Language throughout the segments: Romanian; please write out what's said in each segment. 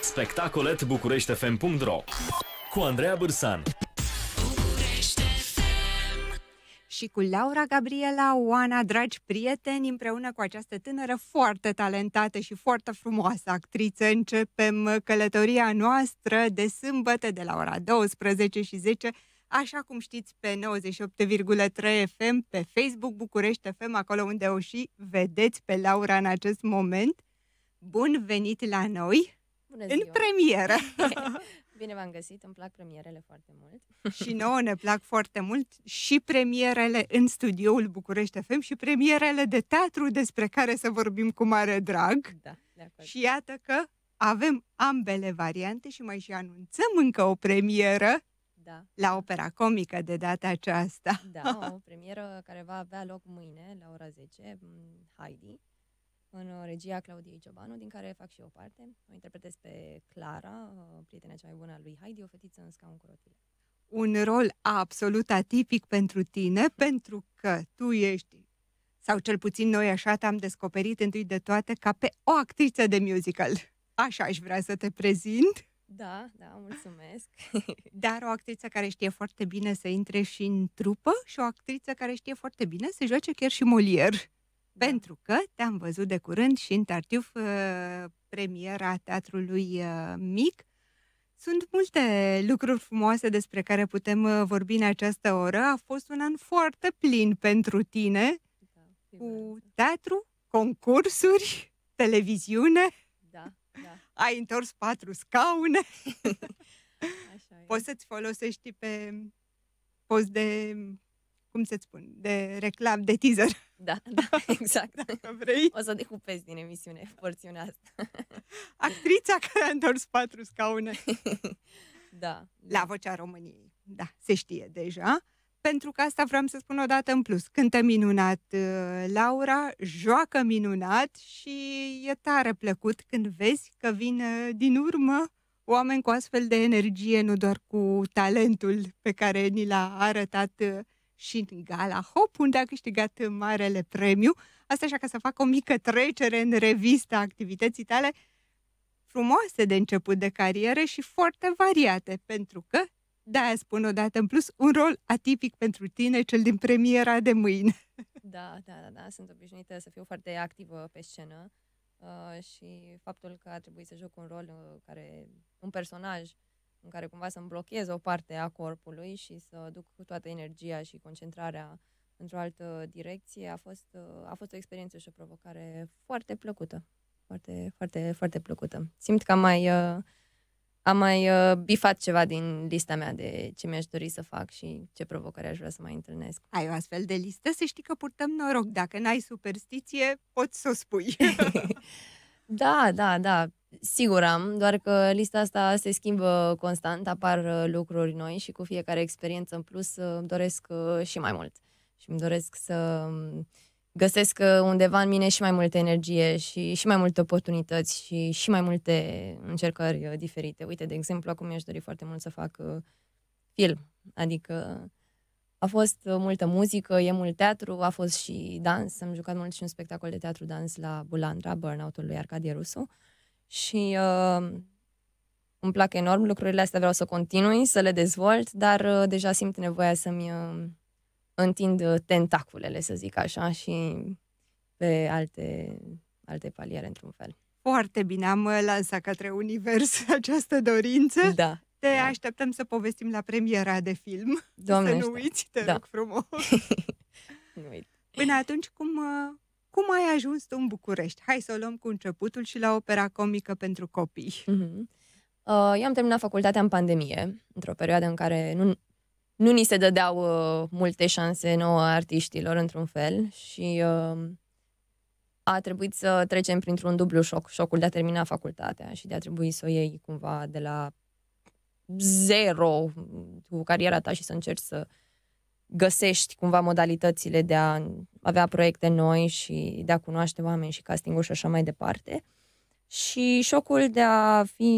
Spectacolet bucureștefm.ro cu Andreea Bursan și cu Laura Gabriela Oana, dragi prieteni, împreună cu această tânără foarte talentată și foarte frumoasă actriță, începem călătoria noastră de sâmbătă de la ora 12 și 10, așa cum știți, pe 98,3 FM, pe Facebook București FM, acolo unde o și vedeți pe Laura în acest moment. Bun venit la noi! Bună ziua! În premieră! Bine v-am găsit, îmi plac premierele foarte mult. și nouă ne plac foarte mult și premierele în studioul București FM și premierele de teatru despre care să vorbim cu mare drag. Da, de acord. Și iată că avem ambele variante și mai și anunțăm încă o premieră da. la opera comică de data aceasta. Da, o premieră care va avea loc mâine la ora 10, Heidi în uh, regia Claudiei Ciobanu, din care fac și eu parte. O interpretez pe Clara, uh, prietena cea mai bună a lui Heidi, o fetiță în scaun cu rotile. Un rol absolut atipic pentru tine, pentru că tu ești, sau cel puțin noi așa te-am descoperit întâi de toate, ca pe o actriță de musical. Așa aș vrea să te prezint. Da, da, mulțumesc. Dar o actriță care știe foarte bine să intre și în trupă și o actriță care știe foarte bine să joace chiar și Molière. Pentru că te-am văzut de curând și în Tartuf uh, premiera teatrului uh, mic. Sunt multe lucruri frumoase despre care putem uh, vorbi în această oră. A fost un an foarte plin pentru tine, da, cu teatru, concursuri, televiziune. Da, da. Ai întors patru scaune. Așa e. Poți să-ți folosești pe post de cum să-ți spun, de reclam, de teaser. Da, da, exact. Dacă vrei. O să decupezi din emisiune porțiunea asta. Actrița care a întors patru scaune. Da. La da. vocea României. Da, se știe deja. Pentru că asta vreau să spun o dată în plus. Cântă minunat uh, Laura, joacă minunat și e tare plăcut când vezi că vin uh, din urmă oameni cu astfel de energie, nu doar cu talentul pe care ni l-a arătat uh, și în Gala Hop, unde a câștigat marele premiu. Asta așa ca să fac o mică trecere în revista activității tale, frumoase de început de carieră și foarte variate, pentru că, da, spun odată în plus, un rol atipic pentru tine, cel din premiera de mâine. Da, da, da, da, sunt obișnuită să fiu foarte activă pe scenă uh, și faptul că a trebuit să joc un rol uh, care, un personaj uh, în care cumva să-mi blochez o parte a corpului și să duc toată energia și concentrarea într-o altă direcție, a fost, uh, a fost o experiență și o provocare foarte plăcută. Foarte, foarte, foarte plăcută. Simt că am mai, uh, am mai uh, bifat ceva din lista mea de ce mi-aș dori să fac și ce provocări aș vrea să mai întâlnesc. Ai o astfel de listă, să știi că purtăm noroc. Dacă n-ai superstiție, poți să o spui. da, da, da. Sigur am, doar că lista asta se schimbă constant, apar uh, lucruri noi și cu fiecare experiență în plus uh, îmi doresc uh, și mai mult. Și îmi doresc să um, găsesc undeva în mine și mai multă energie și, și mai multe oportunități și, și mai multe încercări diferite. Uite, de exemplu, acum mi-aș dori foarte mult să fac film, adică a fost multă muzică, e mult teatru, a fost și dans. Am jucat mult și un spectacol de teatru dans la Bulandra, Burnout-ul lui Arcadie Rusu. Uh, și uh, îmi plac enorm lucrurile astea, vreau să continui, să le dezvolt, dar uh, deja simt nevoia să-mi uh, întind uh, tentaculele, să zic așa, și pe alte, alte paliere, într-un fel. Foarte bine, am uh, lansat către univers această dorință. Da. Te da. așteptăm să povestim la premiera de film. Doamne să nu uiți, te da. rog frumos. nu uit. Până atunci, cum uh, cum ai ajuns tu în București? Hai să o luăm cu începutul și la opera comică pentru copii. Mm-hmm. Eu am terminat facultatea în pandemie, într-o perioadă în care nu, nu ni se dădeau uh, multe șanse nouă artiștilor, într-un fel, și uh, a trebuit să trecem printr-un dublu șoc, șocul de a termina facultatea și de a trebui să o iei cumva de la zero mm, cu cariera ta și să încerci să găsești cumva modalitățile de a avea proiecte noi și de a cunoaște oameni și casting și așa mai departe. Și șocul de a fi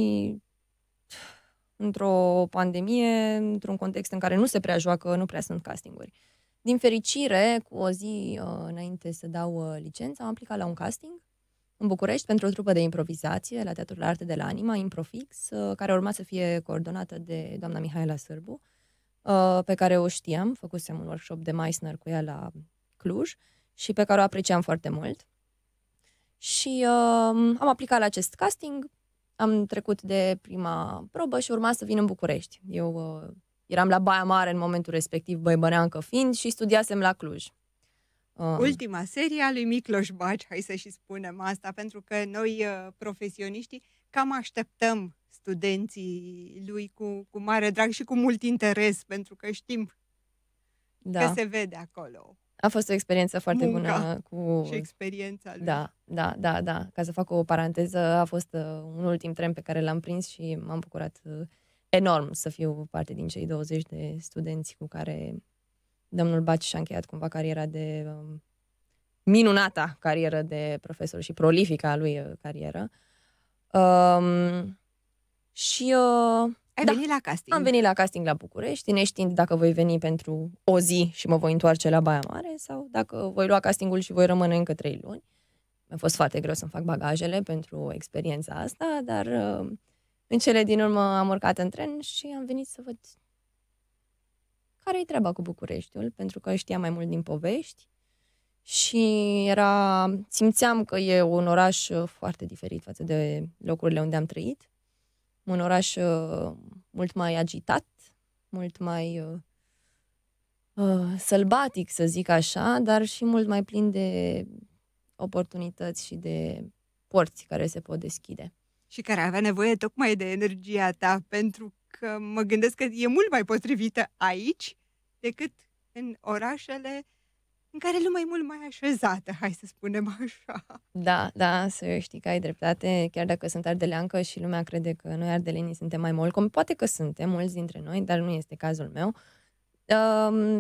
într-o pandemie, într-un context în care nu se prea joacă, nu prea sunt castinguri. Din fericire, cu o zi uh, înainte să dau uh, licența, am aplicat la un casting în București pentru o trupă de improvizație la Teatrul Arte de la Anima, Improfix, uh, care urma să fie coordonată de doamna Mihaela Sârbu. Uh, Uh, pe care o știam, făcusem un workshop de Meissner cu ea la Cluj și pe care o apreciam foarte mult. Și uh, am aplicat la acest casting, am trecut de prima probă și urma să vin în București. Eu uh, eram la Baia Mare în momentul respectiv, băibăneancă fiind, și studiasem la Cluj. Um. Ultima serie a lui Micloș Baci, hai să și spunem asta, pentru că noi, uh, profesioniștii, cam așteptăm studenții lui cu, cu mare drag și cu mult interes, pentru că știm da. că se vede acolo. A fost o experiență foarte Munca bună cu. Și experiența lui. Da, da, da, da. Ca să fac o paranteză, a fost uh, un ultim tren pe care l-am prins și m-am bucurat uh, enorm să fiu parte din cei 20 de studenți cu care domnul Baci și-a încheiat cumva cariera de um, minunata carieră de profesor și prolifica lui uh, carieră. Um, și uh, ai da, venit la casting. Am venit la casting la București, neștiind dacă voi veni pentru o zi și mă voi întoarce la Baia Mare sau dacă voi lua castingul și voi rămâne încă trei luni. Mi-a fost foarte greu să-mi fac bagajele pentru experiența asta, dar uh, în cele din urmă am urcat în tren și am venit să văd care e treaba cu Bucureștiul, pentru că știam mai mult din povești și era, simțeam că e un oraș foarte diferit față de locurile unde am trăit un oraș uh, mult mai agitat, mult mai uh, uh, sălbatic, să zic așa, dar și mult mai plin de oportunități și de porți care se pot deschide. Și care avea nevoie tocmai de energia ta, pentru că mă gândesc că e mult mai potrivită aici decât în orașele în care lumea e mult mai așezată, hai să spunem așa. Da, da, să știi că ai dreptate, chiar dacă sunt ardeleancă și lumea crede că noi ardelenii suntem mai cum poate că suntem, mulți dintre noi, dar nu este cazul meu.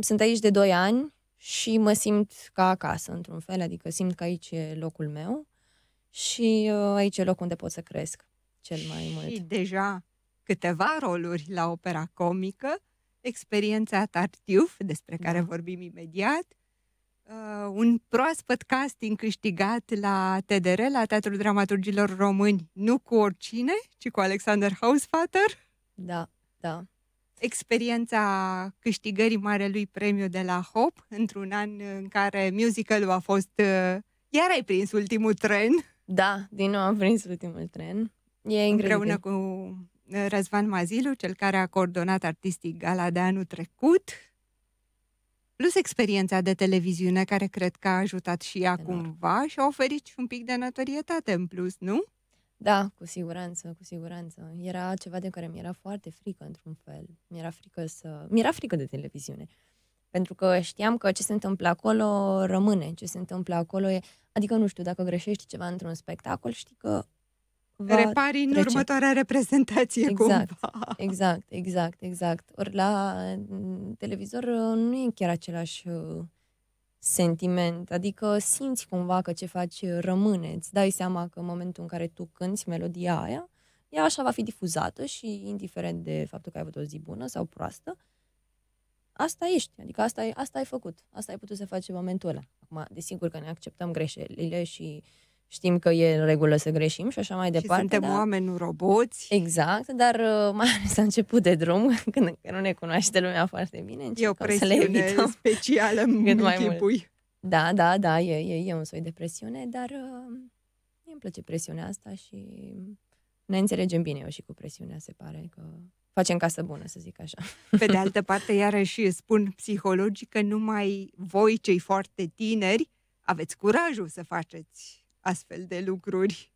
Sunt aici de 2 ani și mă simt ca acasă, într-un fel, adică simt că aici e locul meu și uh, aici e locul unde pot să cresc cel mai și mult. Și deja câteva roluri la opera comică, experiența Tartiuf, despre care da. vorbim imediat, uh, un proaspăt casting câștigat la TDR, la Teatrul Dramaturgilor Români, nu cu oricine, ci cu Alexander Hausvater. Da, da. Experiența câștigării Marelui Premiu de la HOP, într-un an în care musicalul a fost... Uh, iar ai prins ultimul tren. Da, din nou am prins ultimul tren. E incredibil. Împreună cu uh, Răzvan Mazilu, cel care a coordonat artistic gala de anul trecut plus experiența de televiziune care cred că a ajutat și ea cumva și a oferit și un pic de notorietate în plus, nu? Da, cu siguranță, cu siguranță. Era ceva de care mi-era foarte frică într-un fel. Mi-era frică să... Mi-era frică de televiziune. Pentru că știam că ce se întâmplă acolo rămâne, ce se întâmplă acolo e... Adică, nu știu, dacă greșești ceva într-un spectacol, știi că va Repari în trece. următoarea reprezentație exact, cumva. Exact, exact, exact. Ori la televizor nu e chiar același uh, sentiment, adică simți cumva că ce faci uh, rămâne, îți dai seama că în momentul în care tu cânti melodia aia, ea așa va fi difuzată și indiferent de faptul că ai avut o zi bună sau proastă, asta ești, adică asta ai, asta ai făcut, asta ai putut să faci în momentul ăla. Acum, desigur că ne acceptăm greșelile și uh, știm că e în regulă să greșim și așa mai departe. Și suntem da. oameni, nu roboți. Exact, dar uh, mai ales la început de drum, când nu ne cunoaște lumea foarte bine, e o presiune să le evităm specială în cât mai mult. Da, da, da, e, e, e un soi de presiune, dar mi uh, îmi place presiunea asta și ne înțelegem bine eu și cu presiunea, se pare că facem casă bună, să zic așa. Pe de altă parte, iarăși spun psihologic, că numai voi, cei foarte tineri, aveți curajul să faceți astfel de lucruri.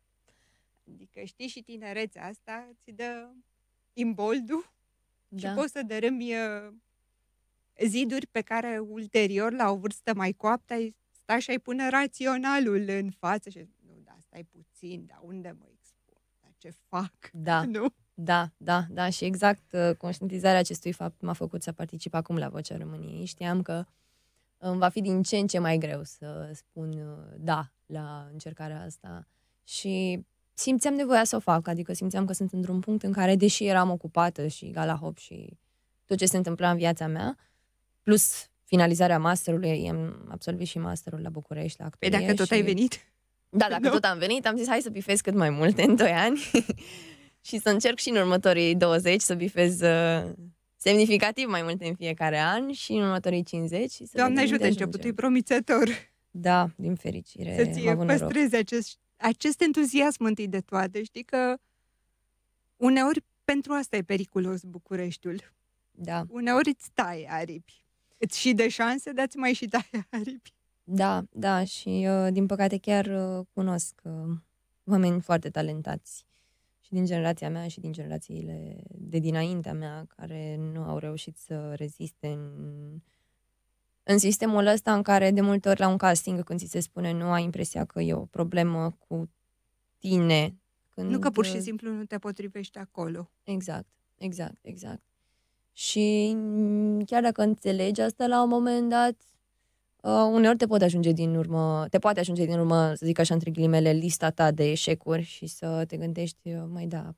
Adică știi și tinerețea asta ți dă imboldu da. și poți să dărâmi uh, ziduri pe care ulterior, la o vârstă mai coaptă, ai sta și ai pune raționalul în față și nu, da, stai puțin, dar unde mă expun, dar ce fac, da. nu? Da, da, da și exact uh, conștientizarea acestui fapt m-a făcut să particip acum la Vocea României. Știam că uh, îmi va fi din ce în ce mai greu să spun uh, da la încercarea asta. Și simțeam nevoia să o fac, adică simțeam că sunt într-un punct în care, deși eram ocupată și gala hop și tot ce se întâmpla în viața mea, plus finalizarea masterului, am absolvit și masterul la București, la actorie. Păi dacă tot și... ai venit? Da, dacă no. tot am venit, am zis hai să bifez cât mai multe în 2 ani și să încerc și în următorii 20 să bifez uh, semnificativ mai multe în fiecare an și în următorii 50. Să Doamne ajută, începutul e promițător. Da, din fericire. Să-ți păstrezi acest, acest entuziasm întâi de toate. Știi că uneori pentru asta e periculos Bucureștiul. Da. Uneori îți tai aripi. Îți și de șanse, dar mai și tai aripi. Da, da, și uh, din păcate chiar uh, cunosc uh, oameni foarte talentați și din generația mea și din generațiile de dinaintea mea care nu au reușit să reziste în, în sistemul ăsta în care de multe ori la un casting când ți se spune nu ai impresia că e o problemă cu tine. Când... Nu că pur și uh, simplu nu te potrivești acolo. Exact, exact, exact. Și mm, chiar dacă înțelegi asta la un moment dat, Uh, uneori te poate ajunge din urmă, te poate ajunge din urmă, să zic așa, între ghilimele, lista ta de eșecuri și să te gândești, uh, mai da,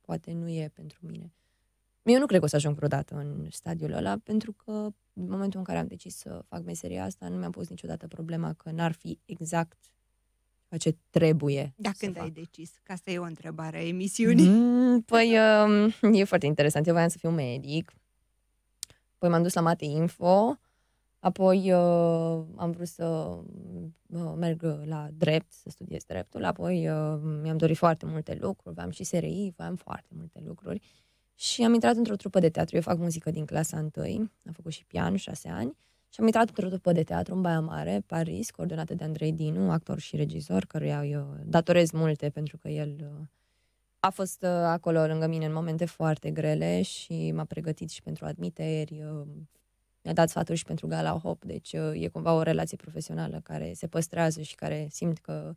poate nu e pentru mine. Eu nu cred că o să ajung vreodată în stadiul ăla, pentru că în momentul în care am decis să fac meseria asta, nu mi-am pus niciodată problema că n-ar fi exact ce trebuie. Da, când fac. ai decis? Ca asta e o întrebare a emisiunii. Mm, păi, um, e foarte interesant. Eu voiam să fiu medic. Păi m-am dus la Mate Info Apoi uh, am vrut să uh, merg la drept, să studiez dreptul, apoi uh, mi-am dorit foarte multe lucruri, aveam și SRI, aveam foarte multe lucruri și am intrat într-o trupă de teatru. Eu fac muzică din clasa 1, am făcut și pian, șase ani, și am intrat într-o trupă de teatru în Baia Mare, Paris, coordonată de Andrei Dinu, actor și regizor, căruia eu datorez multe pentru că el uh, a fost uh, acolo lângă mine în momente foarte grele și m-a pregătit și pentru admiteri uh, ne-a dat sfaturi și pentru Gala Hop, deci uh, e cumva o relație profesională care se păstrează și care simt că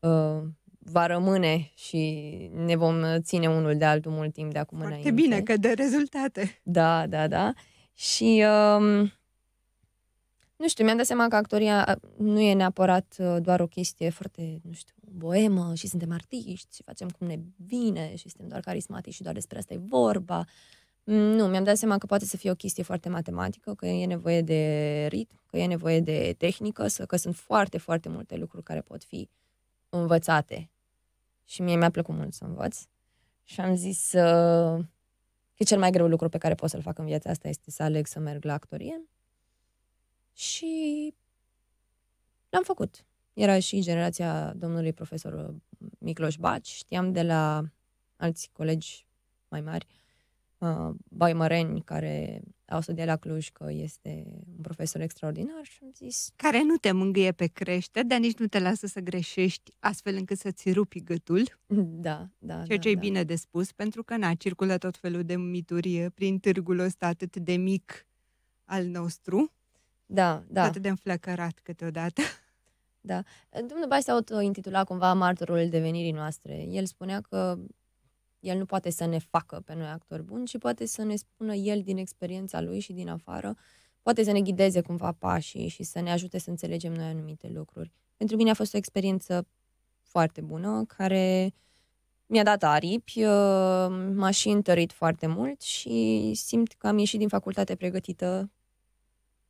uh, va rămâne și ne vom ține unul de altul mult timp de acum Foarte înainte. bine, că de rezultate. Da, da, da. Și uh, nu știu, mi-am dat seama că actoria nu e neapărat uh, doar o chestie foarte, nu știu, boemă și suntem artiști și facem cum ne vine și suntem doar carismatici și doar despre asta e vorba Mm, nu, mi-am dat seama că poate să fie o chestie foarte matematică, că e nevoie de ritm, că e nevoie de tehnică, că sunt foarte, foarte multe lucruri care pot fi învățate. Și mie mi-a plăcut mult să învăț. Și am zis uh, că cel mai greu lucru pe care pot să-l fac în viața asta este să aleg să merg la actorie. Și l-am făcut. Era și generația domnului profesor Micloș Baci. Știam de la alți colegi mai mari uh, baimăreni care au studiat la Cluj că este un profesor extraordinar și am zis... Care nu te mângâie pe crește, dar nici nu te lasă să greșești astfel încât să-ți rupi gâtul. Da, da. Ceea da, ce da, e da. bine de spus, pentru că, na, circulă tot felul de mituri prin târgul ăsta atât de mic al nostru. Da, da. Atât de înflăcărat câteodată. Da. Domnul Bai s-a intitulat cumva martorul devenirii noastre. El spunea că el nu poate să ne facă pe noi actori buni, ci poate să ne spună el din experiența lui și din afară, poate să ne ghideze cumva pașii și să ne ajute să înțelegem noi anumite lucruri. Pentru mine a fost o experiență foarte bună, care mi-a dat aripi, uh, m-a și întărit foarte mult și simt că am ieșit din facultate pregătită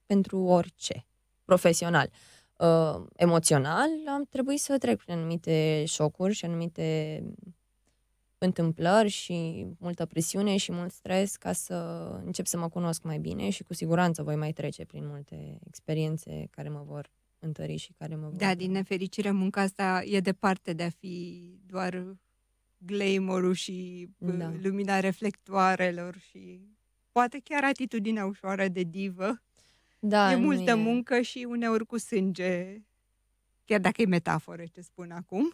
pentru orice, profesional. Uh, emoțional am trebuit să trec prin anumite șocuri și anumite întâmplări și multă presiune și mult stres ca să încep să mă cunosc mai bine și cu siguranță voi mai trece prin multe experiențe care mă vor întări și care mă da, vor... Da, din nefericire munca asta e departe de a fi doar glamour și da. lumina reflectoarelor și poate chiar atitudinea ușoară de divă. Da, e multă e... muncă și uneori cu sânge, chiar dacă e metaforă ce spun acum.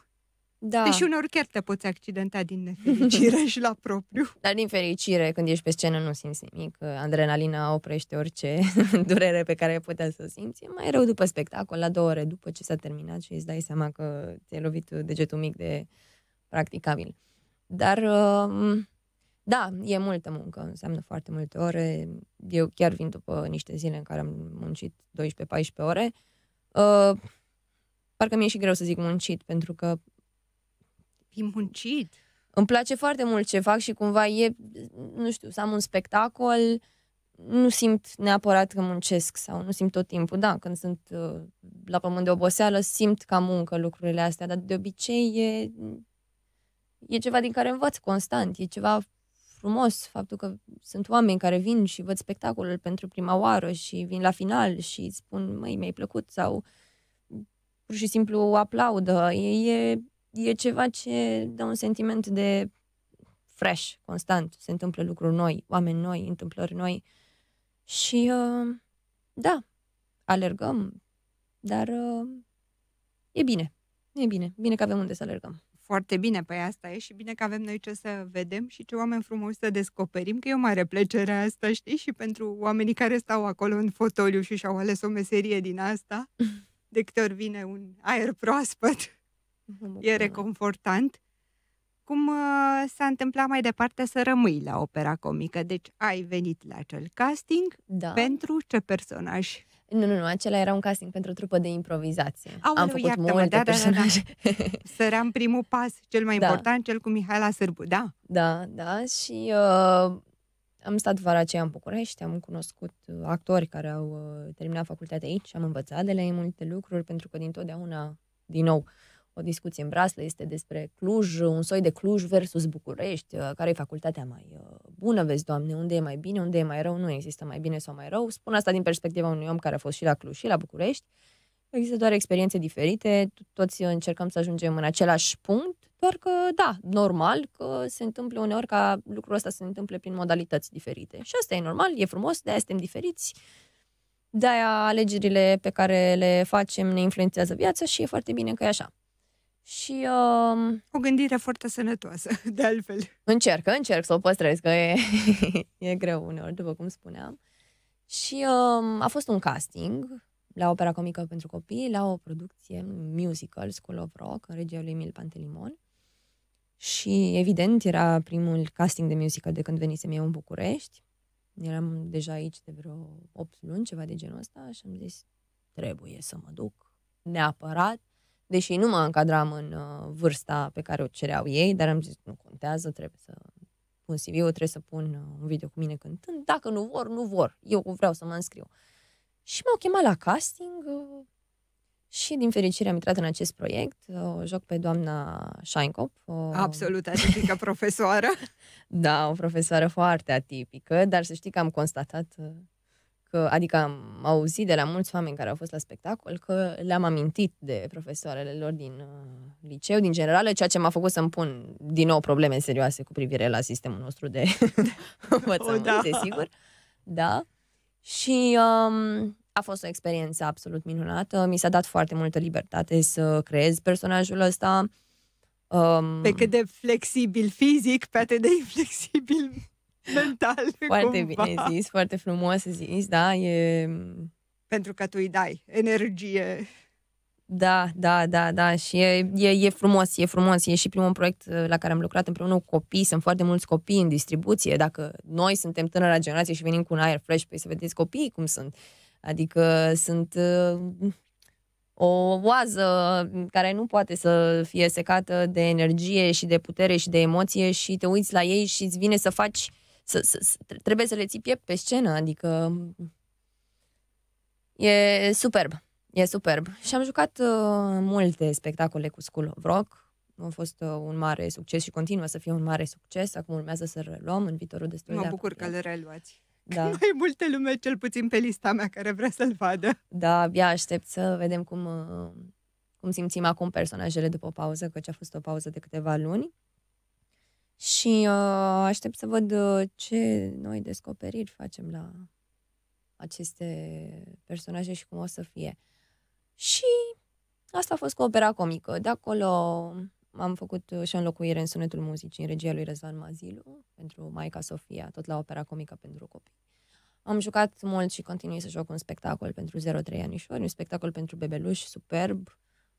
Da. Deși uneori chiar te poți accidenta din nefericire și la propriu. Dar din fericire, când ești pe scenă, nu simți nimic. Adrenalina oprește orice durere pe care putea să o simți. E mai rău după spectacol, la două ore după ce s-a terminat și îți dai seama că ți-ai lovit degetul mic de practicabil. Dar, um, da, e multă muncă, înseamnă foarte multe ore. Eu chiar vin după niște zile în care am muncit 12-14 ore. Uh, parcă mi-e și greu să zic muncit, pentru că E muncit. Îmi place foarte mult ce fac și cumva e, nu știu, să am un spectacol, nu simt neapărat că muncesc sau nu simt tot timpul. Da, când sunt uh, la pământ de oboseală, simt ca muncă lucrurile astea, dar de obicei e, e ceva din care învăț constant, e ceva frumos faptul că sunt oameni care vin și văd spectacolul pentru prima oară și vin la final și spun, măi, mi-ai plăcut sau pur și simplu aplaudă. E, e, e ceva ce dă un sentiment de fresh, constant. Se întâmplă lucruri noi, oameni noi, întâmplări noi. Și, uh, da, alergăm, dar uh, e bine. E bine. Bine că avem unde să alergăm. Foarte bine, păi asta e și bine că avem noi ce să vedem și ce oameni frumoși să descoperim, că e o mare plăcere asta, știi? Și pentru oamenii care stau acolo în fotoliu și și-au ales o meserie din asta, de câte ori vine un aer proaspăt, E reconfortant. Cum uh, s-a întâmplat mai departe să rămâi la opera comică? Deci ai venit la acel casting da. pentru ce personaj? Nu, nu, nu, acela era un casting pentru o trupă de improvizație. Aoleu, Am făcut multe da, personaje. Da, da, da. da. Săream primul pas, cel mai da. important, cel cu Mihaela Sârbu, da. Da, da, și uh, am stat vara aceea în București, am cunoscut uh, actori care au uh, terminat facultatea aici, am învățat de la ei multe lucruri, pentru că dintotdeauna, din nou, uh, o discuție în braslă este despre Cluj, un soi de Cluj versus București, uh, care e facultatea mai uh, bună, vezi, Doamne, unde e mai bine, unde e mai rău, nu există mai bine sau mai rău. Spun asta din perspectiva unui om care a fost și la Cluj și la București. Există doar experiențe diferite, toți încercăm să ajungem în același punct, doar că, da, normal că se întâmplă uneori ca lucrul ăsta se întâmple prin modalități diferite. Și asta e normal, e frumos, de-aia suntem diferiți, de-aia alegerile pe care le facem ne influențează viața și e foarte bine că e așa. Și... Uh, o gândire foarte sănătoasă, de altfel. Încerc, încerc să o păstrez, că e, e greu uneori, după cum spuneam. Și uh, a fost un casting la opera comică pentru copii, la o producție musical, School of Rock, în regia lui Emil Pantelimon. Și, evident, era primul casting de musical de când venisem eu în București. Eram deja aici de vreo 8 luni, ceva de genul ăsta, și am zis, trebuie să mă duc neapărat deși nu mă încadram în uh, vârsta pe care o cereau ei, dar am zis, nu contează, trebuie să pun CV-ul, trebuie să pun uh, un video cu mine cântând, dacă nu vor, nu vor, eu vreau să mă înscriu. Și m-au chemat la casting uh, și din fericire am intrat în acest proiect, uh, joc pe doamna Scheinkop. O... Uh, Absolut atipică profesoară. da, o profesoară foarte atipică, dar să știi că am constatat uh, că, adică am auzit de la mulți oameni care au fost la spectacol că le-am amintit de profesoarele lor din uh, liceu, din generală, ceea ce m-a făcut să-mi pun din nou probleme serioase cu privire la sistemul nostru de învățământ, oh, da. desigur. Da. Și um, a fost o experiență absolut minunată. Mi s-a dat foarte multă libertate să creez personajul ăsta. Um, pe cât de flexibil fizic, pe atât de inflexibil mental. Foarte cumva. bine zis, foarte frumos zis, da, e... Pentru că tu îi dai energie. Da, da, da, da și e, e, e frumos, e frumos, e și primul proiect uh, la care am lucrat împreună cu copii, sunt foarte mulți copii în distribuție, dacă noi suntem tânăra generație și venim cu un aer fresh, păi să vedeți copiii cum sunt, adică sunt uh, o oază care nu poate să fie secată de energie și de putere și de emoție și te uiți la ei și îți vine să faci uh, să, să, să, trebuie să le ții piept pe scenă, adică e superb, e superb. Și am jucat uh, multe spectacole cu School of Rock, a fost uh, un mare succes și continuă să fie un mare succes, acum urmează să reluăm în viitorul destul mă de Mă bucur că le reluați. Da. Mai multe lume, cel puțin pe lista mea, care vrea să-l vadă. Da, abia aștept să vedem cum, uh, cum simțim acum personajele după o pauză, căci a fost o pauză de câteva luni. Și uh, aștept să văd uh, ce noi descoperiri facem la aceste personaje și cum o să fie. Și asta a fost cu opera comică. De acolo am făcut uh, și o înlocuire în sunetul muzicii, în regia lui Răzvan Mazilu, pentru Maica Sofia, tot la opera comică pentru copii. Am jucat mult și continui să joc un spectacol pentru 0-3 anișori, un spectacol pentru bebeluși superb,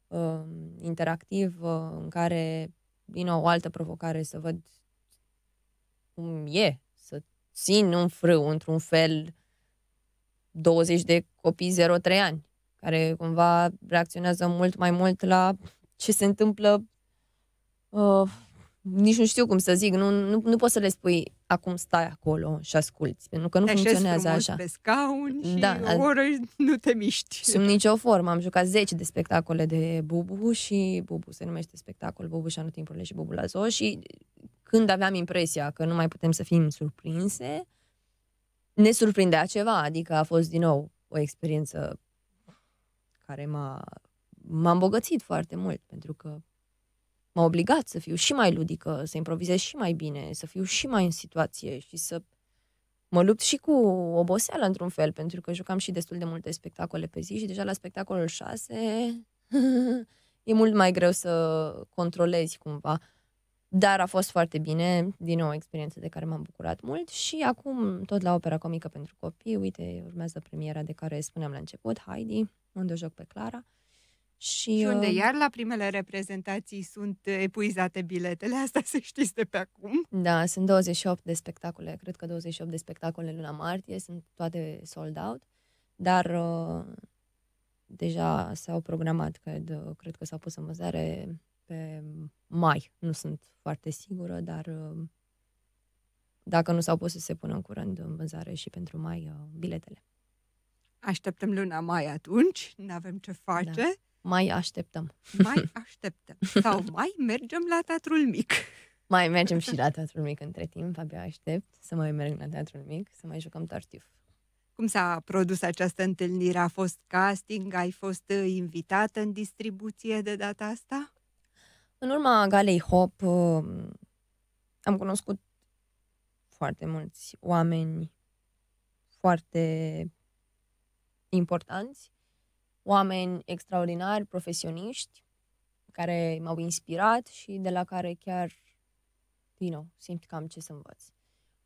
uh, interactiv, uh, în care din o altă provocare să văd cum e să țin un frâu într-un fel 20 de copii 0-3 ani, care cumva reacționează mult mai mult la ce se întâmplă uh, nici nu știu cum să zic, nu, nu, nu poți să le spui acum stai acolo și asculți, pentru că nu te funcționează așa. pe scaun și da, o oră nu te miști. Sub nicio formă. Am jucat 10 de spectacole de Bubu și Bubu se numește spectacol Bubu și Anotimpurile și Bubu la zoo și când aveam impresia că nu mai putem să fim surprinse, ne surprindea ceva, adică a fost din nou o experiență care m-a, m-a îmbogățit foarte mult, pentru că m-a obligat să fiu și mai ludică, să improvizez și mai bine, să fiu și mai în situație și să mă lupt și cu oboseala într-un fel, pentru că jucam și destul de multe spectacole pe zi și deja la spectacolul 6 e mult mai greu să controlezi cumva. Dar a fost foarte bine, din nou o experiență de care m-am bucurat mult și acum tot la opera comică pentru copii, uite, urmează premiera de care spuneam la început, Heidi, unde o joc pe Clara. Și, și unde uh, iar la primele reprezentații sunt epuizate biletele, asta se știți de pe acum. Da, sunt 28 de spectacole, cred că 28 de spectacole luna martie, sunt toate sold out, dar uh, deja s-au programat, cred, uh, cred că s-au pus în vânzare pe mai, nu sunt foarte sigură, dar dacă nu s-au pus să se pună în curând în vânzare și pentru mai biletele. Așteptăm luna mai atunci, nu avem ce face. Da mai așteptăm. Mai așteptăm. Sau mai mergem la teatrul mic. Mai mergem și la teatrul mic între timp, abia aștept să mai merg la teatrul mic, să mai jucăm tartif. Cum s-a produs această întâlnire? A fost casting? Ai fost uh, invitată în distribuție de data asta? În urma galei Hop uh, am cunoscut foarte mulți oameni foarte importanți oameni extraordinari, profesioniști, care m-au inspirat și de la care chiar, din nou, simt că am ce să învăț.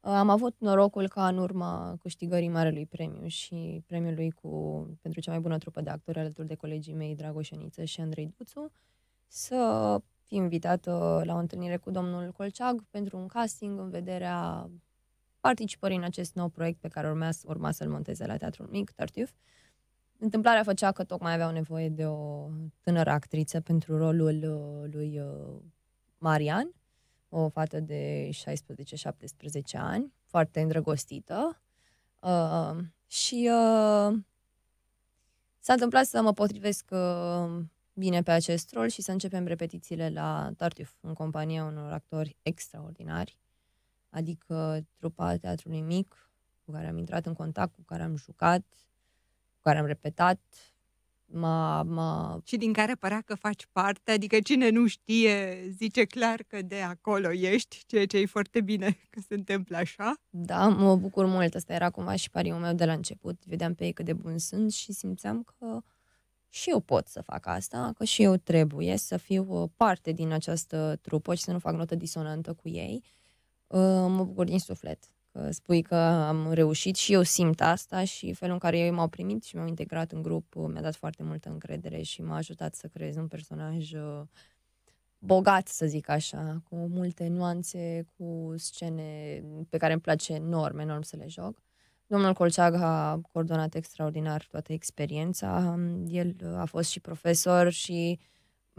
Uh, am avut norocul ca în urma câștigării Marelui Premiu și premiului cu, pentru cea mai bună trupă de actori alături de colegii mei Dragoșeniță și Andrei Duțu să fi invitată la o întâlnire cu domnul Colceag pentru un casting în vederea participării în acest nou proiect pe care urma, urma să-l monteze la Teatrul Mic, Tartuf. Uh, Întâmplarea făcea că tocmai aveau nevoie de o tânără actriță pentru rolul uh, lui uh, Marian, o fată de 16-17 ani, foarte îndrăgostită. Uh, și uh, s-a întâmplat să mă potrivesc uh, bine pe acest rol și să începem repetițiile la Tartuf, în compania unor actori extraordinari, adică trupa teatrului mic, cu care am intrat în contact, cu care am jucat, cu care am repetat, mă, mă... Și din care părea că faci parte, adică cine nu știe zice clar că de acolo ești, ceea ce e foarte bine că se întâmplă așa. Da, mă bucur mult, asta era cumva și pariul meu de la început, vedeam pe ei cât de bun sunt și simțeam că și eu pot să fac asta, că și eu trebuie să fiu uh, parte din această trupă și să nu fac notă disonantă cu ei. Uh, mă bucur din suflet spui că am reușit și eu simt asta și felul în care ei m-au primit și m-au integrat în grup uh, mi-a dat foarte multă încredere și m-a ajutat să creez un personaj uh, bogat, să zic așa, cu multe nuanțe, cu scene pe care îmi place enorm, enorm să le joc. Domnul Colceag a coordonat extraordinar toată experiența. El uh, a fost și profesor și uh,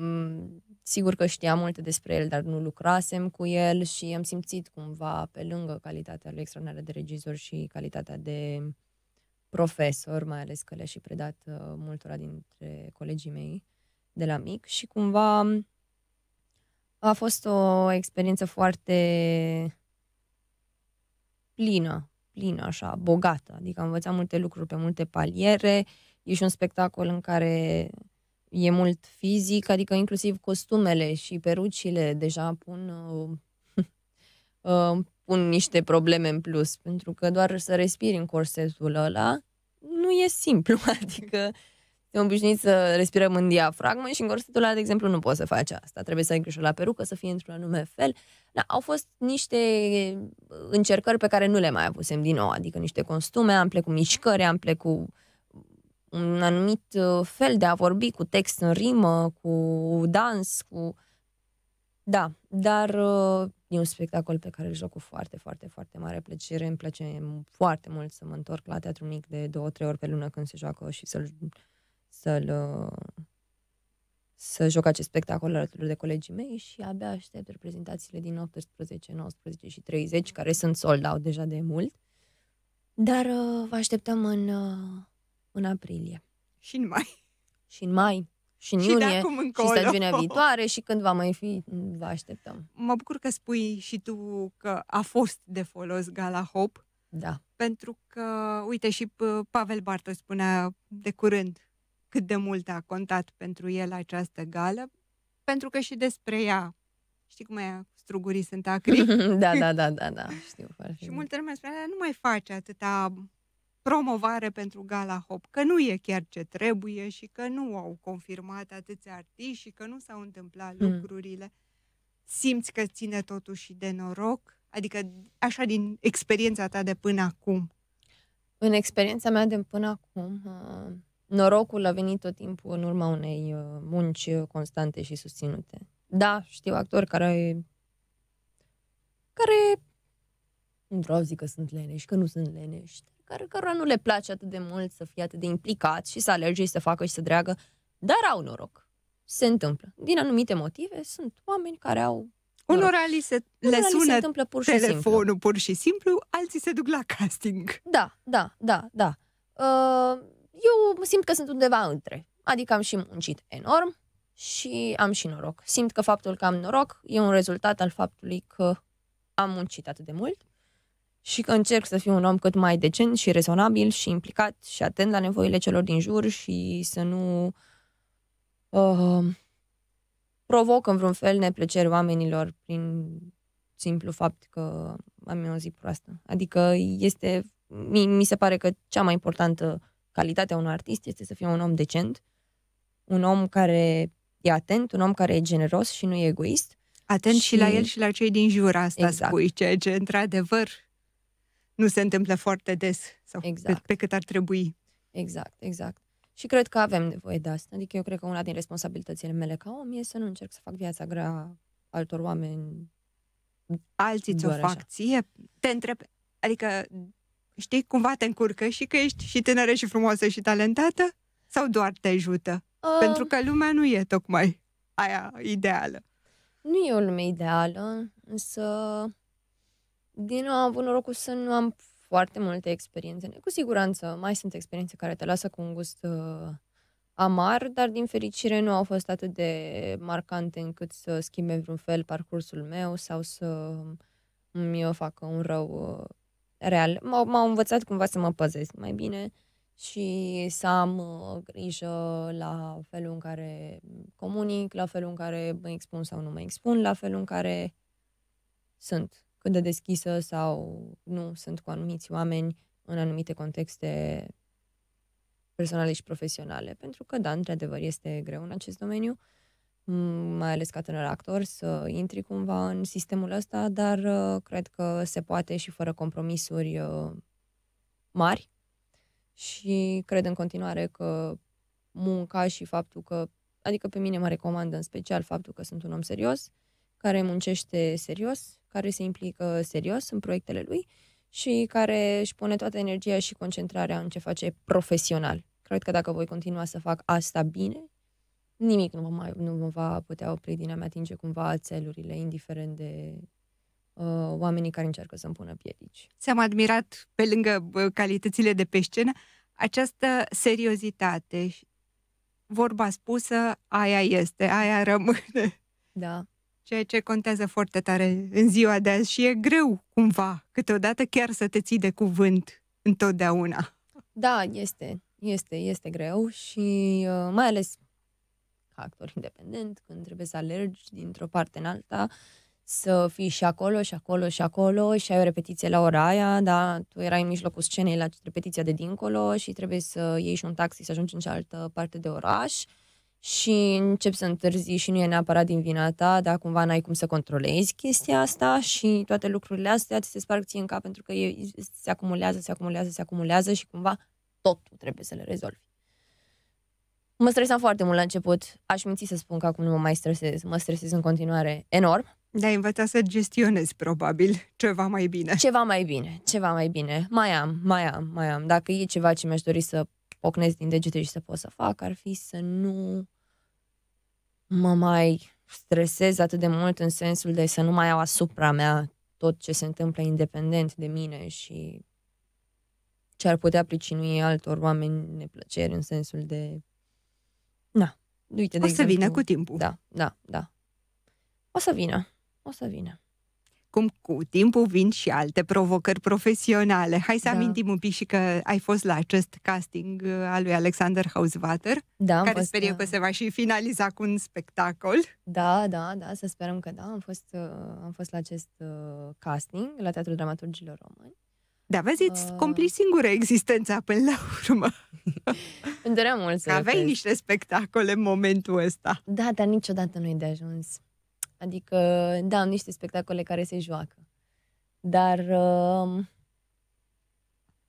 Mm, sigur că știam multe despre el, dar nu lucrasem cu el și am simțit cumva, pe lângă calitatea lui extraordinară de regizor și calitatea de profesor, mai ales că le-a și predat uh, multora dintre colegii mei de la mic și cumva mm, a fost o experiență foarte plină, plină așa, bogată. Adică am învățat multe lucruri pe multe paliere. E și un spectacol în care e mult fizic, adică inclusiv costumele și perucile deja pun, uh, uh, pun niște probleme în plus, pentru că doar să respiri în corsetul ăla nu e simplu, adică te obișnuiți să respirăm în diafragmă și în corsetul ăla, de exemplu, nu poți să faci asta. Trebuie să ai grijă la perucă, să fie într-un anume fel. Da, au fost niște încercări pe care nu le mai avusem din nou, adică niște costume, am plec cu mișcări, am plec cu uh, un anumit uh, fel de a vorbi cu text în rimă, cu dans, cu... Da, dar uh, e un spectacol pe care îl joc cu foarte, foarte, foarte mare plăcere. Îmi place foarte mult să mă întorc la teatru mic de două, trei ori pe lună când se joacă și să-l, să-l uh, să joc acest spectacol alături de colegii mei și abia aștept reprezentațiile din 18, 19 și 30, care sunt sold out deja de mult. Dar uh, vă așteptăm în uh, în aprilie. Și în mai. Și în mai. Și în și iunie. De acum încolo. Și stagiunea viitoare și când va mai fi, vă așteptăm. Mă bucur că spui și tu că a fost de folos Gala Hop. Da. Pentru că, uite, și Pavel Bartos spunea de curând cât de mult a contat pentru el această gală, pentru că și despre ea, știi cum e, strugurii sunt acri. da, da, da, da, da, știu foarte Și multe lume spunea, nu mai face atâta promovare pentru Gala Hop, că nu e chiar ce trebuie și că nu au confirmat atâția artiști și că nu s-au întâmplat mm. lucrurile. Simți că ține totuși de noroc? Adică așa din experiența ta de până acum. În experiența mea de până acum, uh, norocul a venit tot timpul în urma unei uh, munci constante și susținute. Da, știu actori care care nu vreau zic că sunt leneși, că nu sunt leneși, care, cărora nu le place atât de mult să fie atât de implicați și să alerge și să facă și să dreagă, dar au noroc. Se întâmplă. Din anumite motive, sunt oameni care au Unora li se, Unora le sună li se pur și telefonul simplu. pur și simplu, alții se duc la casting. Da, da, da, da. Uh, eu simt că sunt undeva între. Adică am și muncit enorm și am și noroc. Simt că faptul că am noroc e un rezultat al faptului că am muncit atât de mult și că încerc să fiu un om cât mai decent și rezonabil și implicat și atent la nevoile celor din jur și să nu uh, provoc în vreun fel neplăceri oamenilor prin simplu fapt că am eu o zi proastă. Adică este, mi, mi se pare că cea mai importantă calitate a unui artist este să fie un om decent, un om care e atent, un om care e generos și nu e egoist. Atent și, și la el și la cei din jur, asta exact. spui, ceea ce într-adevăr nu se întâmplă foarte des sau exact. pe, pe cât ar trebui. Exact, exact. Și cred că avem nevoie de asta. Adică eu cred că una din responsabilitățile mele ca om e să nu încerc să fac viața grea altor oameni. Alții ți-o fac așa. ție? Te întreb, adică știi, cumva te încurcă și că ești și tânără și frumoasă și talentată? Sau doar te ajută? Uh, Pentru că lumea nu e tocmai aia ideală. Nu e o lume ideală, însă din nou am avut norocul să nu am foarte multe experiențe. Cu siguranță mai sunt experiențe care te lasă cu un gust uh, amar, dar din fericire nu au fost atât de marcante încât să schimbe vreun fel parcursul meu sau să mi facă un rău uh, real. M-au, m-au învățat cumva să mă păzesc mai bine și să am uh, grijă la felul în care comunic, la felul în care mă expun sau nu mă expun, la felul în care sunt cât de deschisă sau nu sunt cu anumiți oameni în anumite contexte personale și profesionale. Pentru că, da, într-adevăr, este greu în acest domeniu, mai ales ca tânăr actor, să intri cumva în sistemul ăsta, dar uh, cred că se poate și fără compromisuri uh, mari și cred în continuare că munca și faptul că, adică pe mine mă recomandă în special faptul că sunt un om serios, care muncește serios care se implică serios în proiectele lui și care își pune toată energia și concentrarea în ce face profesional. Cred că dacă voi continua să fac asta bine, nimic nu, mă mai, nu mă va putea opri din a mi atinge cumva țelurile, indiferent de uh, oamenii care încearcă să-mi pună piedici. Ți-am admirat, pe lângă calitățile de pe scenă, această seriozitate. Vorba spusă, aia este, aia rămâne. Da ceea ce contează foarte tare în ziua de azi și e greu cumva câteodată chiar să te ții de cuvânt întotdeauna. Da, este, este, este greu și uh, mai ales ca actor independent, când trebuie să alergi dintr-o parte în alta, să fii și acolo, și acolo, și acolo, și ai o repetiție la ora aia, da, tu erai în mijlocul scenei la repetiția de dincolo și trebuie să iei și un taxi să ajungi în cealaltă parte de oraș. Uh, și începi să întârzii și nu e neapărat din vina ta, dar cumva n-ai cum să controlezi chestia asta și toate lucrurile astea ți se sparg ție în cap pentru că se acumulează, se acumulează, se acumulează și cumva totul trebuie să le rezolvi. Mă stresam foarte mult la început. Aș minți să spun că acum nu mă mai stresez. Mă stresez în continuare enorm. Da, ai învățat să gestionezi, probabil, ceva mai bine. Ceva mai bine, ceva mai bine. Mai am, mai am, mai am. Dacă e ceva ce mi-aș dori să pocnesc din degete și să pot să fac ar fi să nu mă mai stresez atât de mult în sensul de să nu mai au asupra mea tot ce se întâmplă independent de mine și ce ar putea pricinui altor oameni neplăceri în sensul de... Na, uite, de o să exemplu, vină cu timpul. Da, da, da. O să vină, o să vină cum cu timpul vin și alte provocări profesionale. Hai să da. amintim un pic și că ai fost la acest casting uh, al lui Alexander Housewater, da, care fost, sper eu că uh, se va și finaliza cu un spectacol. Da, da, da, să sperăm că da. Am fost, uh, am fost la acest casting la Teatrul Dramaturgilor Români. Da, vezi, îți uh... compli singură existența până la urmă. Îmi dorea mult să Aveai niște spectacole în momentul ăsta. Da, dar niciodată nu-i de ajuns. Adică, da, am niște spectacole care se joacă. Dar uh,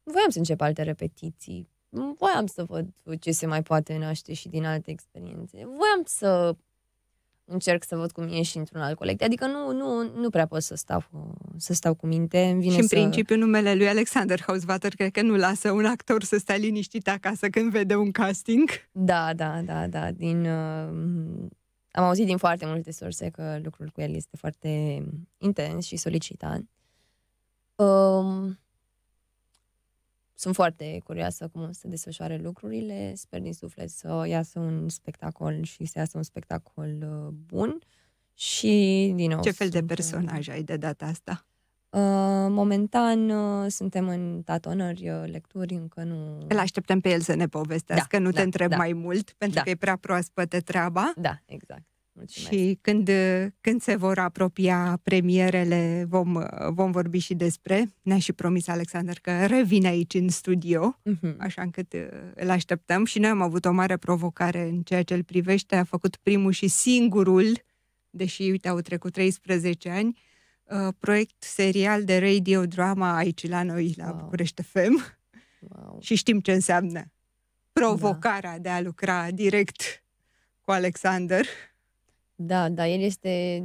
voiam să încep alte repetiții. Voiam să văd ce se mai poate naște și din alte experiențe. Voiam să încerc să văd cum e și într-un alt colectiv. Adică nu, nu, nu prea pot să stau, să stau cu minte. Îmi vine și în să... principiu numele lui Alexander Hausvater cred că nu lasă un actor să stea liniștit acasă când vede un casting. Da, da, da, da. Din, uh, am auzit din foarte multe surse că lucrul cu el este foarte intens și solicitant. Um, sunt foarte curioasă cum o să desfășoare lucrurile. Sper din suflet să iasă un spectacol și să iasă un spectacol uh, bun. Și, din nou... Ce fel de uh, personaj ai de data asta? Uh, momentan uh, suntem în tatonări, uh, lecturi, încă nu... Îl așteptăm pe el să ne povestească, da, nu da, te întreb da. mai mult, pentru da. că e prea proaspătă treaba. Da, exact. Mulțumesc. Și când, când se vor apropia premierele, vom, vom vorbi și despre. Ne-a și promis Alexander că revine aici în studio, uh-huh. așa încât îl așteptăm. Și noi am avut o mare provocare în ceea ce îl privește. A făcut primul și singurul, deși, uite, au trecut 13 ani, Uh, proiect serial de radio drama aici la noi, la wow. București FM. Wow. și știm ce înseamnă provocarea da. de a lucra direct cu Alexander. Da, da, el este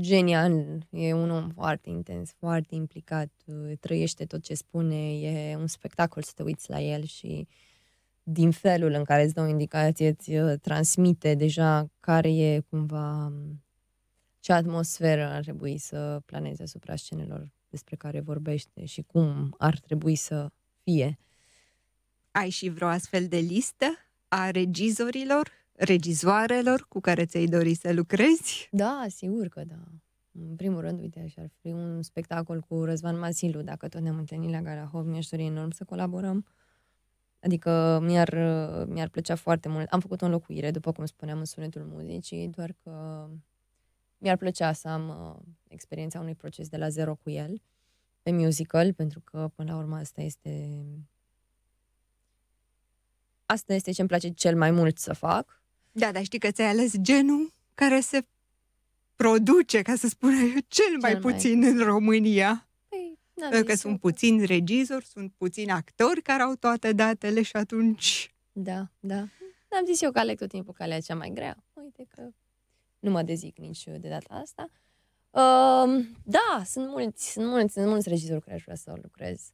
genial, e un om foarte intens, foarte implicat, uh, trăiește tot ce spune, e un spectacol să te uiți la el și din felul în care îți dă o indicație, îți uh, transmite deja care e cumva um, ce atmosferă ar trebui să planeze asupra scenelor despre care vorbește și cum ar trebui să fie. Ai și vreo astfel de listă a regizorilor, regizoarelor cu care ți-ai dori să lucrezi? Da, sigur că da. În primul rând, uite, și ar fi un spectacol cu Răzvan Masilu, dacă tot ne-am întâlnit la Garahov, mi-aș dori enorm să colaborăm. Adică mi-ar, mi-ar plăcea foarte mult. Am făcut o înlocuire, după cum spuneam, în sunetul muzicii, doar că mi-ar plăcea să am uh, experiența unui proces de la zero cu el, pe musical, pentru că, până la urmă, asta este... Asta este ce îmi place cel mai mult să fac. Da, dar știi că ți-ai ales genul care se produce, ca să spun eu, cel, cel mai puțin mai... în România. Păi, că, că sunt puțini regizori, sunt puțini actori care au toate datele și atunci... Da, da. N-am zis eu că aleg tot timpul calea cea mai grea. Uite că nu mă dezic nici de data asta. Uh, da, sunt mulți, sunt mulți, sunt mulți regizori care aș vrea să lucrez.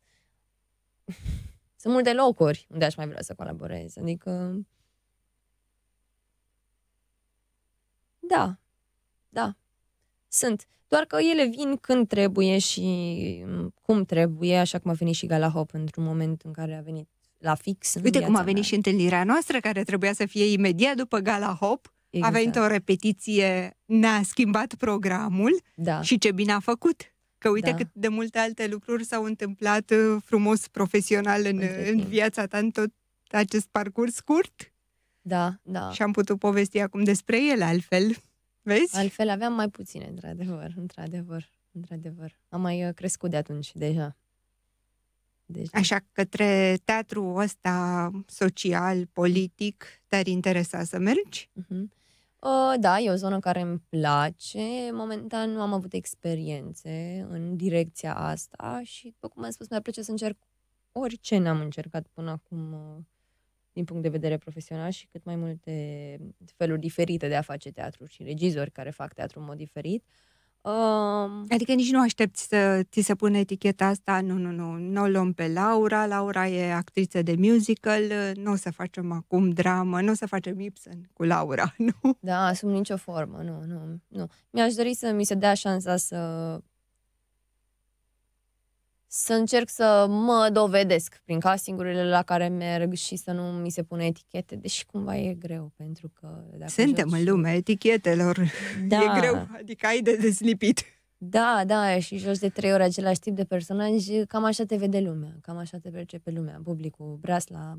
sunt multe locuri unde aș mai vrea să colaborez. Adică... Da, da, sunt. Doar că ele vin când trebuie și mm, cum trebuie, așa cum a venit și Galahop într-un moment în care a venit la fix. Uite cum a venit mea. și întâlnirea noastră, care trebuia să fie imediat după Gala Hop. Exact. A venit o repetiție, ne-a schimbat programul da. și ce bine a făcut. Că uite da. cât de multe alte lucruri s-au întâmplat uh, frumos, profesional în, în viața ta, în tot acest parcurs scurt. Da, da. Și am putut povesti acum despre el altfel. Vezi? Altfel aveam mai puține, într-adevăr, într-adevăr, într-adevăr. Am mai uh, crescut de atunci deja. Deci... Așa, către teatru ăsta social, politic, te-ar interesa să mergi? Uh-huh. Uh, da, e o zonă care îmi place. Momentan nu am avut experiențe în direcția asta și, după cum am spus, mi-ar plăcea să încerc orice n-am încercat până acum ă, din punct de vedere profesional și cât mai multe feluri diferite de a face teatru și regizori care fac teatru în mod diferit. Uh, Uh, Adică nici nu aștepți să ți se pună eticheta asta, nu, nu, nu, nu o luăm pe Laura, Laura e actriță de musical, nu o să facem acum dramă, nu o să facem Ibsen cu Laura, nu? Da, sub nicio formă, nu, nu, nu. Mi-aș dori să mi se dea șansa să să încerc să mă dovedesc prin castingurile la care merg și să nu mi se pune etichete, deși cumva e greu, pentru că... Dacă Suntem joci... în lumea etichetelor. Da. E greu, adică ai de deslipit. Da, da, și jos de trei ori același tip de personaj, cam așa te vede lumea, cam așa te percepe lumea, publicul, brasla.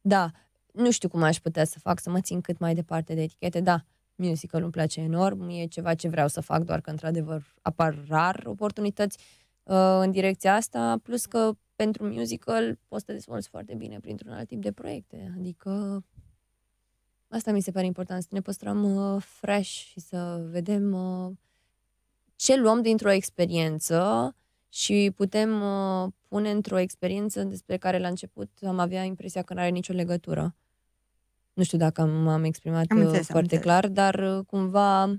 Da, nu știu cum aș putea să fac, să mă țin cât mai departe de etichete, da, musical îmi place enorm, e ceva ce vreau să fac, doar că într-adevăr apar rar oportunități, Uh, în direcția asta, plus că pentru musical poți să te dezvolți foarte bine printr-un alt tip de proiecte. Adică asta mi se pare important, să ne păstrăm uh, fresh și să vedem uh, ce luăm dintr-o experiență și putem uh, pune într-o experiență despre care la început am avea impresia că nu are nicio legătură. Nu știu dacă m-am exprimat am uh, înțeles, foarte am clar, dar uh, cumva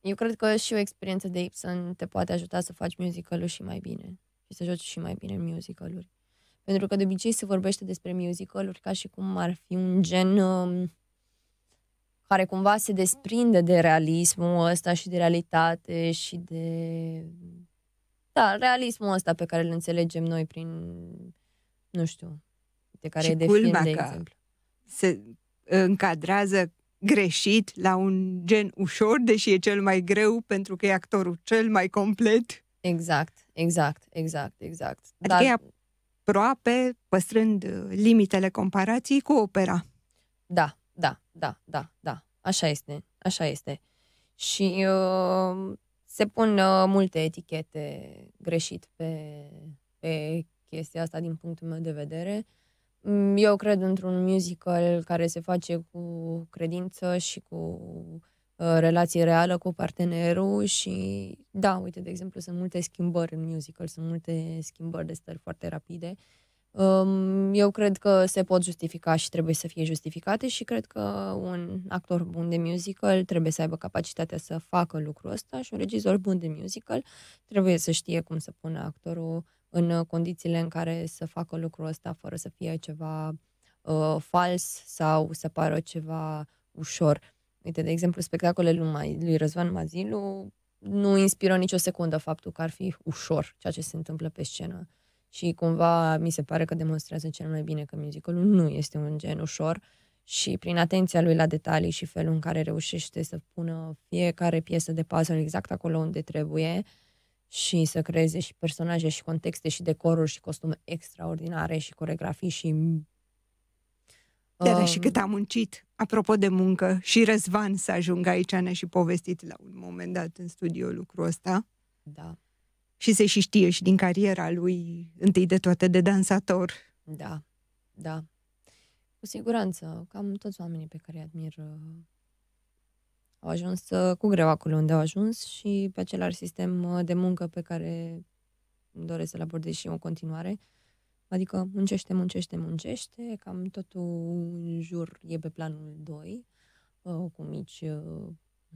eu cred că și o experiență de Ibsen te poate ajuta să faci musical și mai bine și să joci și mai bine în musical-uri. Pentru că de obicei se vorbește despre musical-uri ca și cum ar fi un gen um, care cumva se desprinde de realismul ăsta și de realitate și de... Da, realismul ăsta pe care îl înțelegem noi prin, nu știu, de care și e de film, de exemplu. Se încadrează greșit, la un gen ușor, deși e cel mai greu pentru că e actorul cel mai complet. Exact, exact, exact, exact. Adică Dar... e aproape, păstrând uh, limitele comparației cu opera. Da, da, da, da, da. Așa este, așa este. Și uh, se pun uh, multe etichete greșit pe, pe chestia asta din punctul meu de vedere. Uh, Mm, eu cred într-un musical care se face cu credință și cu uh, relație reală cu partenerul și da, uite, de exemplu, sunt multe schimbări în musical, sunt multe schimbări de stări foarte rapide. Um, eu cred că se pot justifica și trebuie să fie justificate și cred că un actor bun de musical trebuie să aibă capacitatea să facă lucrul ăsta și un regizor bun de musical trebuie să știe cum să pună actorul uh, în uh, condițiile în care să facă lucrul ăsta fără să fie ceva uh, fals sau să pară ceva ușor. Uite, de exemplu, spectacolele lui, lui Răzvan Mazilu nu inspiră nicio secundă faptul că ar fi ușor ceea ce se întâmplă pe scenă. Și cumva mi se pare că demonstrează cel mai bine că musicalul nu este un gen ușor și prin atenția lui la detalii și felul în care reușește să pună fiecare piesă de puzzle exact acolo unde trebuie, uh, și să creeze și personaje și contexte și decoruri și costume extraordinare și coregrafii și... Dar um, și cât a muncit, apropo de muncă, și Răzvan să ajungă aici, ne și povestit la un moment dat în studio lucrul ăsta. Da. Și se și știe și din cariera lui, întâi de toate de dansator. Da, da. Cu siguranță, cam toți oamenii pe care îi admir uh, au ajuns ă, cu greu acolo unde au ajuns și pe același sistem ă, de muncă pe care îmi doresc să-l abordez și eu în continuare. Adică muncește, muncește, muncește, cam totul în jur e pe planul 2, ă, cu mici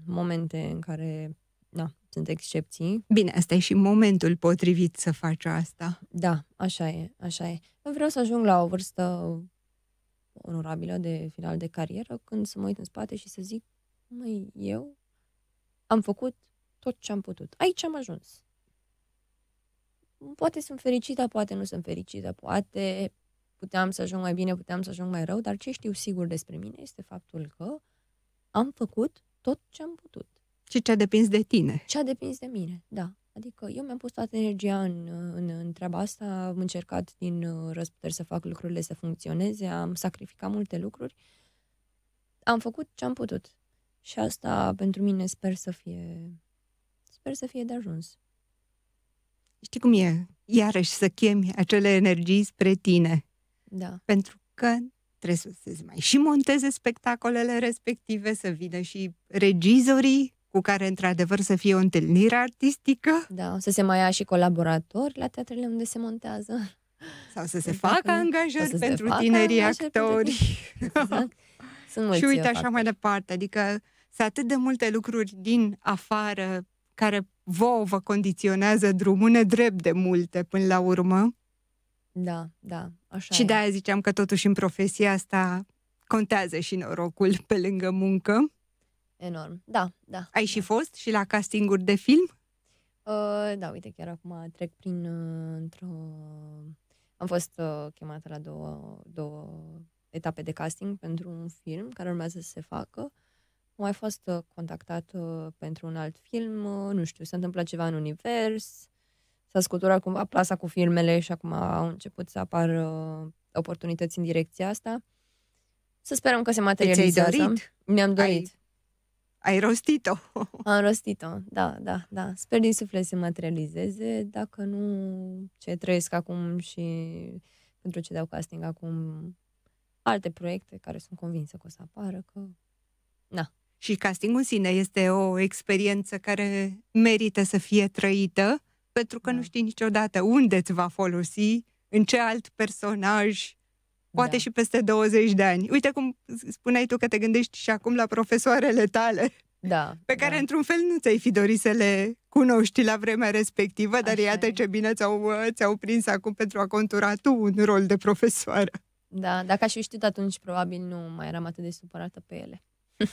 momente în care, da, sunt excepții. Bine, asta e și momentul potrivit să faci asta. Da, așa e, așa e. Eu vreau să ajung la o vârstă onorabilă de final de carieră, când să mă uit în spate și să zic măi, eu am făcut tot ce am putut. Aici am ajuns. Poate sunt fericită, poate nu sunt fericită, poate puteam să ajung mai bine, puteam să ajung mai rău, dar ce știu sigur despre mine este faptul că am făcut tot ce am putut. Și ce a depins de tine. Ce a depins de mine, da. Adică eu mi-am pus toată energia în, în, în treaba asta, am încercat din răsputeri să fac lucrurile să funcționeze, am sacrificat multe lucruri, am făcut ce am putut. Și asta pentru mine sper să fie sper să fie de ajuns. Știi cum e? Iarăși să chemi acele energii spre tine. Da. Pentru că trebuie să se mai și monteze spectacolele respective, să vină și regizorii cu care, într-adevăr, să fie o întâlnire artistică. Da, să se mai ia și colaboratori la teatrele unde se montează. Sau să se exact. facă angajări pentru tinerii actori. exact. Sunt mulți și uite așa fac. mai departe, adică sunt atât de multe lucruri din afară care vouă vă condiționează drumul nedrept de multe până la urmă. Da, da, așa Și e. de-aia ziceam că totuși în profesia asta contează și norocul pe lângă muncă. Enorm, da, da. Ai da. și fost și la castinguri de film? Uh, da, uite, chiar acum trec prin uh, într-o... Am fost uh, chemată la două, două etape de casting pentru un film care urmează să se facă mai fost uh, contactat uh, pentru un alt film, uh, nu știu, s-a întâmplat ceva în univers, s-a scuturat cumva plasa cu filmele și acum au început să apară oportunități în direcția asta. Să sperăm că se deci materializează. ai Mi-am dorit. Ai, ai rostit-o. Am rostit-o, da, da, da. Sper din suflet să se materializeze, dacă nu ce trăiesc acum și pentru ce dau casting acum alte proiecte care sunt convinsă că o să apară, că... Na, și castingul în sine este o experiență care merită să fie trăită, pentru că da. nu știi niciodată unde îți va folosi, în ce alt personaj, poate da. și peste 20 de ani. Uite cum spuneai tu că te gândești și acum la profesoarele tale, da, pe care da. într-un fel nu ți-ai fi dorit să le cunoști la vremea respectivă, dar Așa iată e. ce bine ți-au, ți-au prins acum pentru a contura tu un rol de profesoară. Da, dacă aș fi știut atunci, probabil nu mai eram atât de supărată pe ele.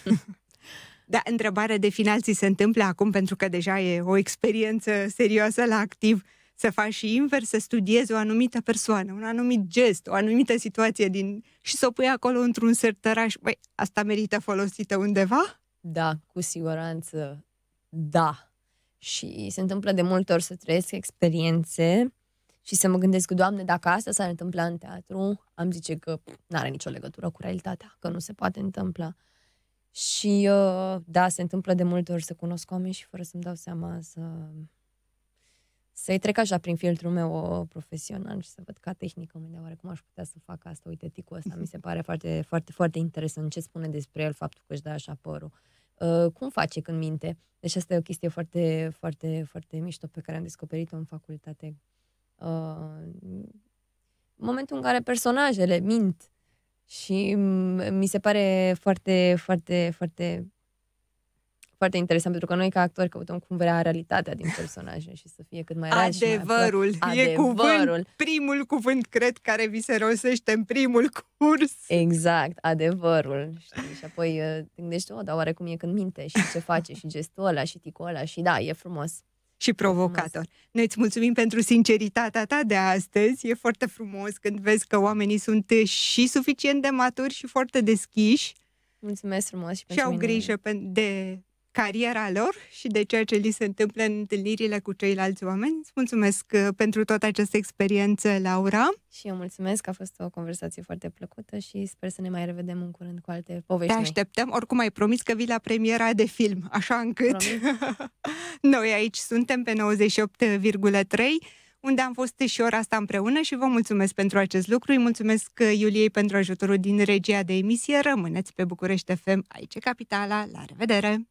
Da, întrebarea de final ți se întâmplă acum pentru că deja e o experiență serioasă la activ să faci și invers, să studiezi o anumită persoană, un anumit gest, o anumită situație din... și să o pui acolo într-un sertăraș. Băi, asta merită folosită undeva? Da, cu siguranță, da. Și se întâmplă de multe ori să trăiesc experiențe și să mă gândesc, Doamne, dacă asta s-ar întâmpla în teatru, am zice că nu are nicio legătură cu realitatea, că nu se poate întâmpla. Și uh, da, se întâmplă de multe ori să cunosc oameni și fără să-mi dau seama să să-i trec așa prin filtrul meu uh, profesional și să văd ca tehnică unde cum aș putea să fac asta. Uite, ticul ăsta mi se pare foarte, foarte, foarte interesant ce spune despre el faptul că își dă așa părul. Uh, cum face când minte? Deci asta e o chestie foarte, foarte, foarte mișto pe care am descoperit-o în facultate. Uh, momentul în care personajele mint și mi se pare foarte, foarte, foarte foarte interesant, pentru că noi ca actori căutăm cum vrea realitatea din personaje și să fie cât mai real Adevărul. mai e adevărul. cuvânt, primul cuvânt, cred, care vi se rosește în primul curs. Exact, adevărul. Știi? Și apoi uh, te gândești, o, dar oare cum e când minte și ce face și gestul ăla și ticul ăla și da, e frumos și provocator. Noi îți mulțumim pentru sinceritatea ta de astăzi. E foarte frumos când vezi că oamenii sunt și suficient de maturi și foarte deschiși. Mulțumesc frumos și, și au mine. grijă de cariera lor și de ceea ce li se întâmplă în întâlnirile cu ceilalți oameni. Îți mulțumesc uh, pentru toată această experiență, Laura. Și eu mulțumesc, a fost o conversație foarte plăcută și sper să ne mai revedem în curând cu alte povești. Te așteptăm, noi. oricum ai promis că vii la premiera de film, așa încât noi aici suntem pe 98,3 unde am fost și ora asta împreună și vă mulțumesc pentru acest lucru. Îi mulțumesc uh, Iuliei pentru ajutorul din regia de emisie. Rămâneți pe București FM, aici e capitala. La revedere!